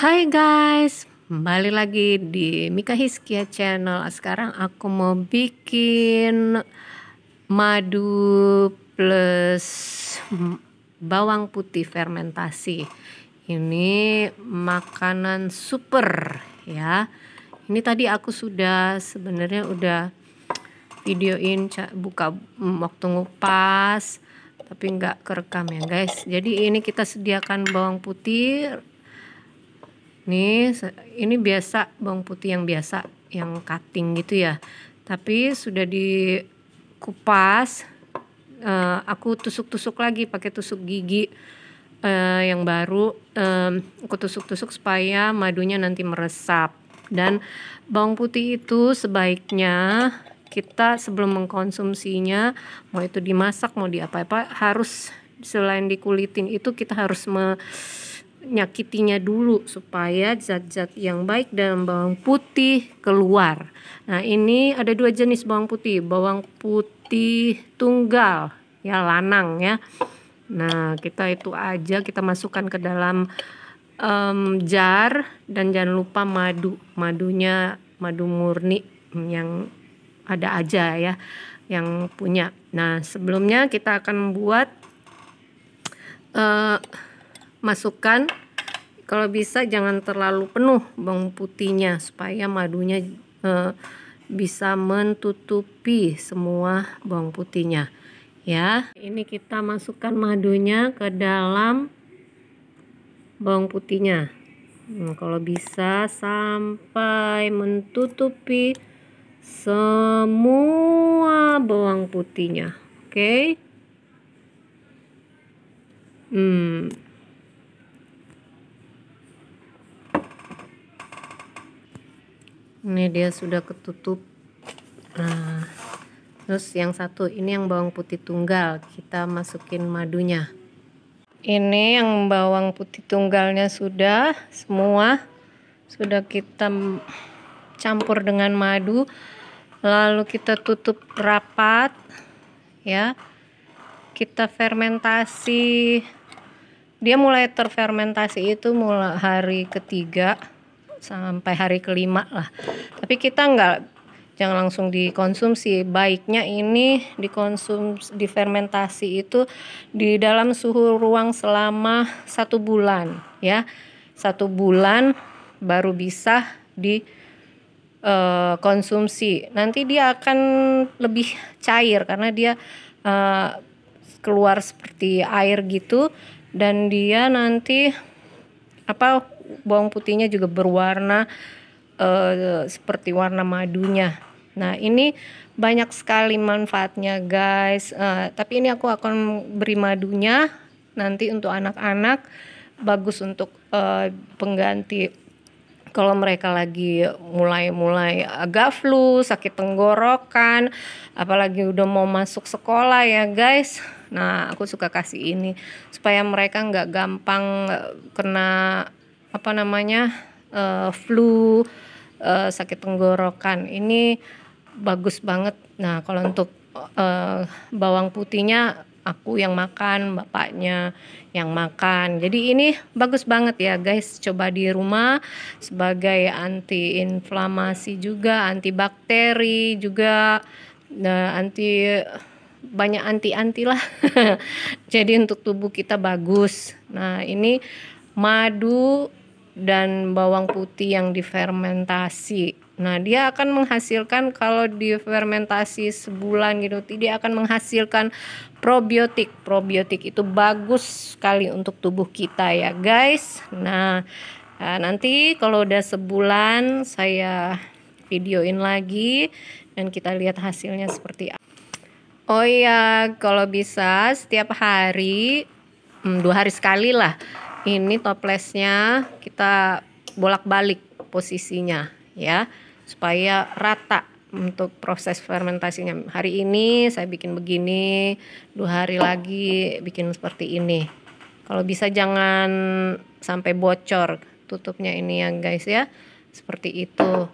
Hai guys, kembali lagi di Mika Hiskia Channel. Sekarang aku mau bikin madu plus bawang putih fermentasi. Ini makanan super ya. Ini tadi aku sudah sebenarnya udah videoin buka mm, waktu ngupas tapi nggak kerekam ya guys. Jadi ini kita sediakan bawang putih nih ini biasa bawang putih yang biasa yang cutting gitu ya tapi sudah dikupas uh, aku tusuk-tusuk lagi pakai tusuk gigi uh, yang baru um, aku tusuk-tusuk supaya madunya nanti meresap dan bawang putih itu sebaiknya kita sebelum mengkonsumsinya mau itu dimasak mau diapa-apa harus selain dikulitin itu kita harus me nyakitinya dulu supaya zat-zat yang baik dalam bawang putih keluar. Nah, ini ada dua jenis bawang putih, bawang putih tunggal ya lanang ya. Nah, kita itu aja kita masukkan ke dalam um, jar dan jangan lupa madu. Madunya madu murni yang ada aja ya yang punya. Nah, sebelumnya kita akan membuat uh, eh, masukkan kalau bisa jangan terlalu penuh bawang putihnya supaya madunya e, bisa menutupi semua bawang putihnya ya ini kita masukkan madunya ke dalam bawang putihnya hmm, kalau bisa sampai menutupi semua bawang putihnya oke okay? hmm ini dia sudah ketutup nah terus yang satu ini yang bawang putih tunggal kita masukin madunya ini yang bawang putih tunggalnya sudah semua sudah kita campur dengan madu lalu kita tutup rapat ya kita fermentasi dia mulai terfermentasi itu mulai hari ketiga sampai hari kelima lah. Tapi kita nggak jangan langsung dikonsumsi. Baiknya ini dikonsumsi difermentasi itu di dalam suhu ruang selama satu bulan ya. Satu bulan baru bisa dikonsumsi. Eh, nanti dia akan lebih cair karena dia uh, keluar seperti air gitu dan dia nanti apa bawang putihnya juga berwarna uh, seperti warna madunya. Nah, ini banyak sekali manfaatnya, guys. Uh, tapi ini aku akan beri madunya nanti untuk anak-anak bagus untuk uh, pengganti kalau mereka lagi mulai-mulai agak flu, sakit tenggorokan, apalagi udah mau masuk sekolah ya guys. Nah, aku suka kasih ini supaya mereka nggak gampang eh, kena apa namanya uh, flu, uh, sakit tenggorokan. Ini bagus banget. Nah, kalau untuk uh, bawang putihnya aku yang makan, bapaknya yang makan. Jadi ini bagus banget ya guys, coba di rumah sebagai antiinflamasi juga, antibakteri juga, nah, anti banyak anti-anti lah. Jadi untuk tubuh kita bagus. Nah, ini madu dan bawang putih yang difermentasi. Nah, dia akan menghasilkan kalau difermentasi sebulan gitu, dia akan menghasilkan probiotik. Probiotik itu bagus sekali untuk tubuh kita ya, guys. Nah, ya, nanti kalau udah sebulan saya videoin lagi dan kita lihat hasilnya seperti apa. Oh iya, kalau bisa setiap hari hmm, dua hari sekali lah ini toplesnya kita bolak-balik posisinya ya supaya rata untuk proses fermentasinya hari ini saya bikin begini dua hari lagi bikin seperti ini kalau bisa jangan sampai bocor tutupnya ini ya guys ya seperti itu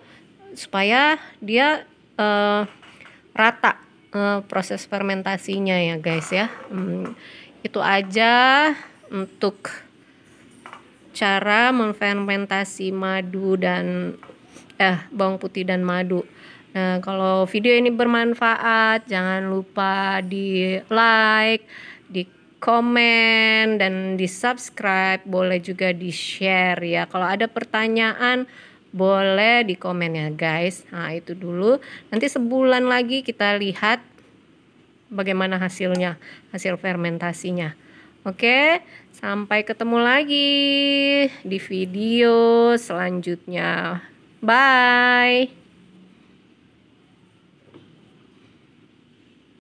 supaya dia uh, rata uh, proses fermentasinya ya guys ya hmm, itu aja untuk cara memfermentasi madu dan eh bawang putih dan madu. Nah, kalau video ini bermanfaat, jangan lupa di like, di komen dan di subscribe, boleh juga di share ya. Kalau ada pertanyaan boleh di komen ya guys. Nah, itu dulu. Nanti sebulan lagi kita lihat bagaimana hasilnya, hasil fermentasinya. Oke, sampai ketemu lagi di video selanjutnya. Bye.